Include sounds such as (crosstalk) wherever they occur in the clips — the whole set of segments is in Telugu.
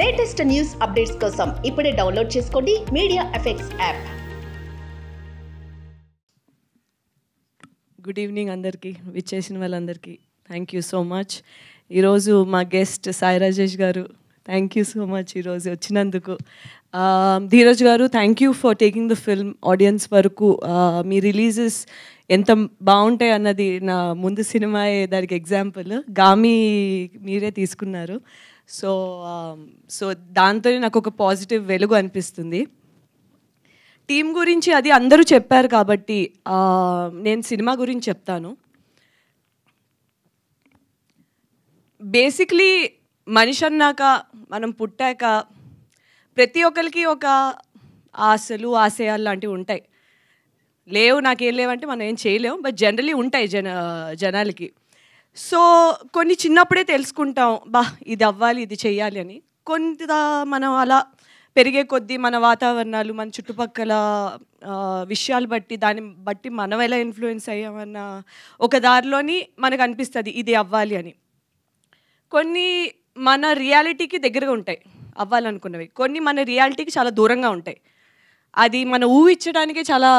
లేటెస్ట్ న్యూస్ అప్డేట్స్ కోసం ఇప్పుడే డౌన్లోడ్ చేసుకోండి media effects app good evening అందరికీ విచ్చేసిన వాళ్ళందరికీ థ్యాంక్ యూ సో మచ్ ఈరోజు మా గెస్ట్ సాయి రాజేష్ గారు థ్యాంక్ యూ సో మచ్ ఈరోజు వచ్చినందుకు ధీరజ్ గారు thank you for taking the film audience వరకు మీ రిలీజెస్ ఎంత బాగుంటాయి అన్నది నా ముందు సినిమా దానికి ఎగ్జాంపుల్ గామి మీరే తీసుకున్నారు సో um, సో దాంతోనే నాకు ఒక పాజిటివ్ వెలుగు అనిపిస్తుంది టీం గురించి అది అందరూ చెప్పారు కాబట్టి నేను సినిమా గురించి చెప్తాను బేసిక్లీ మనిషి అన్నాక మనం పుట్టాక ప్రతి ఒక్కరికి ఒక ఆశలు ఆశయాలు లాంటివి ఉంటాయి లేవు నాకేం లేవంటే మనం ఏం చేయలేము బట్ జనరలీ ఉంటాయి జన జనాలకి సో కొన్ని చిన్నప్పుడే తెలుసుకుంటాం బా ఇది అవ్వాలి ఇది చేయాలి అని కొంత మనం అలా పెరిగే కొద్దీ మన వాతావరణాలు మన చుట్టుపక్కల విషయాలు బట్టి దాన్ని బట్టి మనం ఎలా ఇన్ఫ్లుయెన్స్ అయ్యామన్న ఒక దారిలోని మనకు అనిపిస్తుంది ఇది అవ్వాలి అని కొన్ని మన రియాలిటీకి దగ్గరగా ఉంటాయి అవ్వాలనుకున్నవి కొన్ని మన రియాలిటీకి చాలా దూరంగా ఉంటాయి అది మన ఊహించడానికి చాలా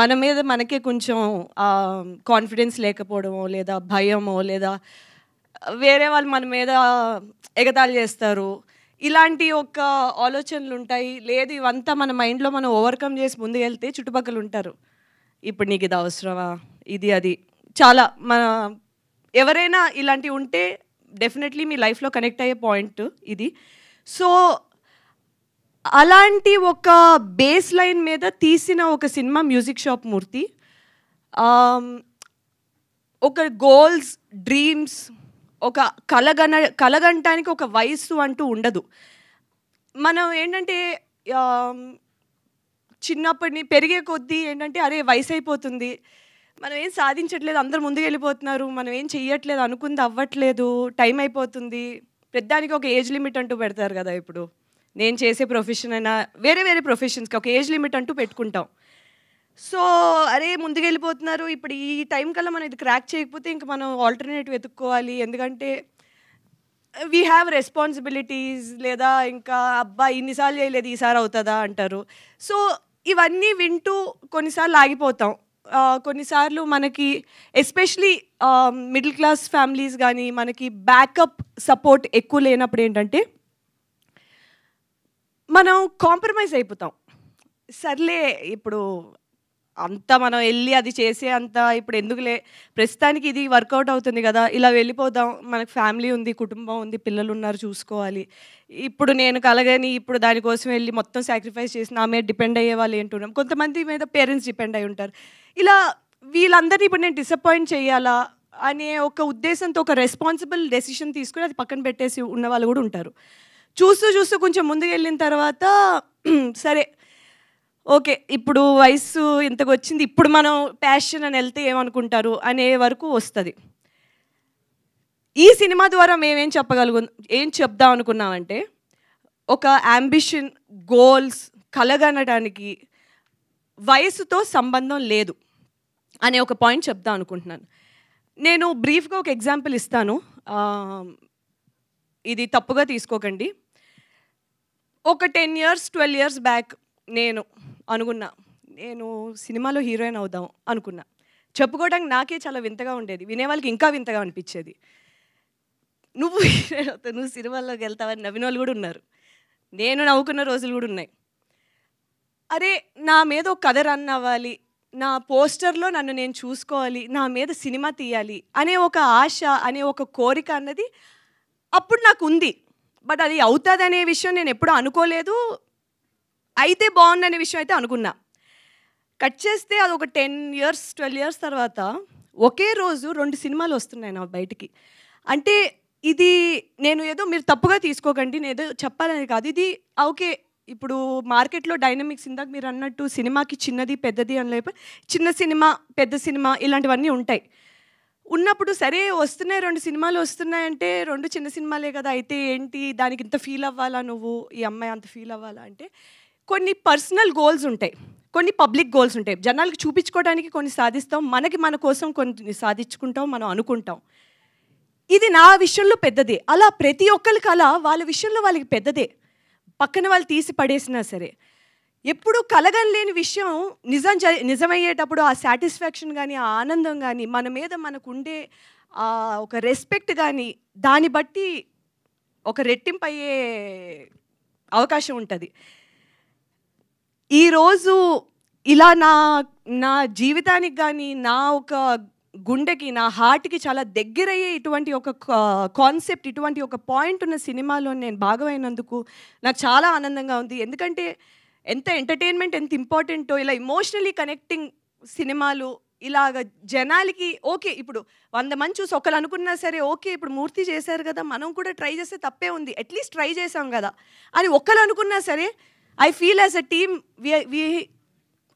మన మీద మనకే కొంచెం కాన్ఫిడెన్స్ లేకపోవడమో లేదా భయమో లేదా వేరే వాళ్ళు మన మీద ఎగతాళి చేస్తారు ఇలాంటి ఒక ఆలోచనలు ఉంటాయి లేదు ఇవంతా మన మైండ్లో మనం ఓవర్కమ్ చేసి ముందుకెళ్తే వెళ్తే చుట్టుపక్కల ఉంటారు ఇప్పుడు నీకు ఇది అవసరమా ఇది అది చాలా మన ఎవరైనా ఇలాంటివి ఉంటే డెఫినెట్లీ మీ లైఫ్లో కనెక్ట్ అయ్యే పాయింట్ ఇది సో అలాంటి ఒక బేస్ లైన్ మీద తీసిన ఒక సినిమా మ్యూజిక్ షాప్ మూర్తి ఒక గోల్స్ డ్రీమ్స్ ఒక కలగన కలగంటానికి ఒక వయస్సు అంటూ ఉండదు మనం ఏంటంటే చిన్నప్పటిని పెరిగే కొద్దీ ఏంటంటే అరే వయసు అయిపోతుంది మనం ఏం సాధించట్లేదు అందరు ముందుకు వెళ్ళిపోతున్నారు మనం ఏం చెయ్యట్లేదు అనుకుంది అవ్వట్లేదు టైం అయిపోతుంది పెద్దానికి ఒక ఏజ్ లిమిట్ అంటూ పెడతారు కదా ఇప్పుడు నేను చేసే ప్రొఫెషన్ అయినా వేరే వేరే ప్రొఫెషన్స్కి ఒక ఏజ్ లిమిట్ అంటూ పెట్టుకుంటాం సో అరే ముందుకెళ్ళిపోతున్నారు ఇప్పుడు ఈ టైం కల్లా మనం ఇది క్రాక్ చేయకపోతే ఇంకా మనం ఆల్టర్నేట్ వెతుక్కోవాలి ఎందుకంటే వీ హ్యావ్ రెస్పాన్సిబిలిటీస్ లేదా ఇంకా అబ్బా ఇన్నిసార్లు చేయలేదు ఈసారి అవుతుందా అంటారు సో ఇవన్నీ వింటూ కొన్నిసార్లు ఆగిపోతాం కొన్నిసార్లు మనకి ఎస్పెషలీ మిడిల్ క్లాస్ ఫ్యామిలీస్ కానీ మనకి బ్యాకప్ సపోర్ట్ ఎక్కువ లేనప్పుడు ఏంటంటే మనం కాంప్రమైజ్ అయిపోతాం సర్లే ఇప్పుడు అంత మనం వెళ్ళి అది చేసే అంత ఇప్పుడు ఎందుకులే ప్రస్తుతానికి ఇది వర్కౌట్ అవుతుంది కదా ఇలా వెళ్ళిపోదాం మనకు ఫ్యామిలీ ఉంది కుటుంబం ఉంది పిల్లలు ఉన్నారు చూసుకోవాలి ఇప్పుడు నేను కలగని ఇప్పుడు దానికోసం వెళ్ళి మొత్తం సాక్రిఫైస్ చేసి నా మీద డిపెండ్ అయ్యే వాళ్ళు ఏంటున్నాం కొంతమంది మీద పేరెంట్స్ డిపెండ్ అయి ఉంటారు ఇలా వీళ్ళందరినీ ఇప్పుడు నేను డిసప్పాయింట్ చేయాలా అనే ఒక ఉద్దేశంతో ఒక రెస్పాన్సిబుల్ డెసిషన్ తీసుకుని అది పక్కన పెట్టేసి ఉన్న వాళ్ళు కూడా ఉంటారు చూస్తూ చూస్తూ కొంచెం ముందుకు వెళ్ళిన తర్వాత (clears throat) సరే ఓకే ఇప్పుడు వయసు ఇంతకు వచ్చింది ఇప్పుడు మనం ప్యాషన్ అని వెళ్తే ఏమనుకుంటారు అనే వరకు వస్తుంది ఈ సినిమా ద్వారా మేమేం చెప్పగలుగు ఏం చెప్దాం అనుకున్నామంటే ఒక అంబిషన్ గోల్స్ కలగనడానికి వయసుతో సంబంధం లేదు అనే ఒక పాయింట్ చెప్దాం అనుకుంటున్నాను నేను బ్రీఫ్గా ఒక ఎగ్జాంపుల్ ఇస్తాను ఇది తప్పుగా తీసుకోకండి ఒక ten years twelve years back నేను అనుకున్నా నేను సినిమాలో హీరోయిన్ అవుదాం అనుకున్నా చెప్పుకోవడానికి నాకే చాలా వింతగా ఉండేది వినేవాళ్ళకి ఇంకా వింతగా అనిపించేది నువ్వు హీరోయిన్ అవుతావు నువ్వు సినిమాల్లోకి వెళ్తావని నవ్విన వాళ్ళు కూడా ఉన్నారు నేను నవ్వుకున్న రోజులు కూడా ఉన్నాయి అరే నా మీద ఒక కథ రన్ అవ్వాలి నా పోస్టర్లో నన్ను నేను చూసుకోవాలి నా మీద సినిమా తీయాలి అనే ఒక ఆశ అనే ఒక కోరిక అన్నది అప్పుడు నాకు ఉంది బట్ అది అవుతుంది అనే విషయం నేను ఎప్పుడూ అనుకోలేదు అయితే బాగుండనే విషయం అయితే అనుకున్నా కట్ చేస్తే అది ఒక టెన్ ఇయర్స్ ట్వెల్వ్ ఇయర్స్ తర్వాత ఒకే రోజు రెండు సినిమాలు వస్తున్నాయి నా బయటికి అంటే ఇది నేను ఏదో మీరు తప్పుగా తీసుకోకండి నేను ఏదో చెప్పాలని కాదు ఇది ఓకే ఇప్పుడు మార్కెట్లో డైనమిక్స్ ఇందాక మీరు అన్నట్టు సినిమాకి చిన్నది పెద్దది అని లేకపోతే చిన్న సినిమా పెద్ద సినిమా ఇలాంటివన్నీ ఉంటాయి ఉన్నప్పుడు సరే వస్తున్నాయి రెండు సినిమాలు వస్తున్నాయంటే రెండు చిన్న సినిమాలే కదా అయితే ఏంటి దానికి ఇంత ఫీల్ అవ్వాలా నువ్వు ఈ అమ్మాయి అంత ఫీల్ అవ్వాలా అంటే కొన్ని పర్సనల్ గోల్స్ ఉంటాయి కొన్ని పబ్లిక్ గోల్స్ ఉంటాయి జనాలకు చూపించుకోవడానికి కొన్ని సాధిస్తాం మనకి మన కోసం కొన్ని సాధించుకుంటాం మనం అనుకుంటాం ఇది నా విషయంలో పెద్దదే అలా ప్రతి ఒక్కరికి అలా వాళ్ళ విషయంలో వాళ్ళకి పెద్దదే పక్కన వాళ్ళు తీసి పడేసినా సరే ఎప్పుడు కలగనలేని విషయం నిజం నిజమయ్యేటప్పుడు ఆ సాటిస్ఫాక్షన్ కానీ ఆ ఆనందం కానీ మన మీద మనకు ఉండే ఒక రెస్పెక్ట్ కానీ దాన్ని బట్టి ఒక రెట్టింపు అయ్యే అవకాశం ఉంటుంది ఈరోజు ఇలా నా నా జీవితానికి కానీ నా ఒక గుండెకి నా హార్ట్కి చాలా దగ్గరయ్యే ఇటువంటి ఒక కాన్సెప్ట్ ఇటువంటి ఒక పాయింట్ ఉన్న సినిమాలో నేను భాగమైనందుకు నాకు చాలా ఆనందంగా ఉంది ఎందుకంటే ఎంత ఎంటర్టైన్మెంట్ ఎంత ఇంపార్టెంటో ఇలా ఇమోషనలీ కనెక్టింగ్ సినిమాలు ఇలాగ జనాలకి ఓకే ఇప్పుడు వంద మంది చూసి ఒకరు అనుకున్నా సరే ఓకే ఇప్పుడు మూర్తి చేశారు కదా మనం కూడా ట్రై చేస్తే తప్పే ఉంది అట్లీస్ట్ ట్రై చేసాం కదా అని ఒకరు అనుకున్నా సరే I feel as a team we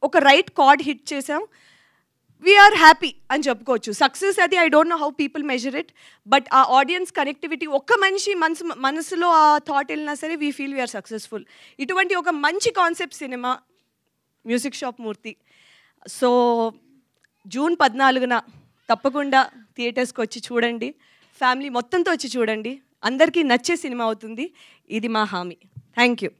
ఒక రైట్ కార్డ్ హిట్ చేసాం వీఆర్ హ్యాపీ అని చెప్పుకోవచ్చు సక్సెస్ అది I don't know how people measure it but ఆ ఆడియన్స్ కనెక్టివిటీ ఒక్క మనిషి మనసు మనసులో ఆ థాట్ వెళ్ళినా సరే వీ ఫీల్ వీఆర్ సక్సెస్ఫుల్ ఇటువంటి ఒక మంచి concept cinema music shop Murthy so June పద్నాలుగున తప్పకుండా థియేటర్స్కి వచ్చి చూడండి ఫ్యామిలీ మొత్తంతో వచ్చి చూడండి అందరికీ నచ్చే సినిమా అవుతుంది ఇది మా హామీ థ్యాంక్ యూ